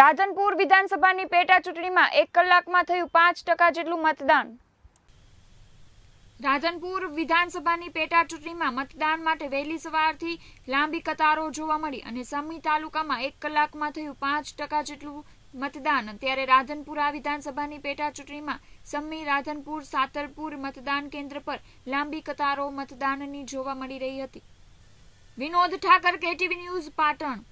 રાધનપુર વિધાનસભાની પેટા ચૂંટણીમાં એક કલાકમાં થયું પાંચ ટકા જેટલું મતદાન રાધનપુર વિધાનસભાની પેટા ચૂંટણીમાં મતદાન માટે વહેલી સવારથી લાંબી કતારો જોવા મળી અને સમી તાલુકામાં એક કલાકમાં થયું પાંચ ટકા જેટલું મતદાન ત્યારે રાધનપુર આ વિધાનસભાની પેટા ચૂંટણીમાં સમી રાધનપુર સાતરપુર મતદાન કેન્દ્ર પર લાંબી કતારો મતદાનની જોવા મળી રહી હતી વિનોદ ઠાકર કેટીવી ન્યૂઝ પાટણ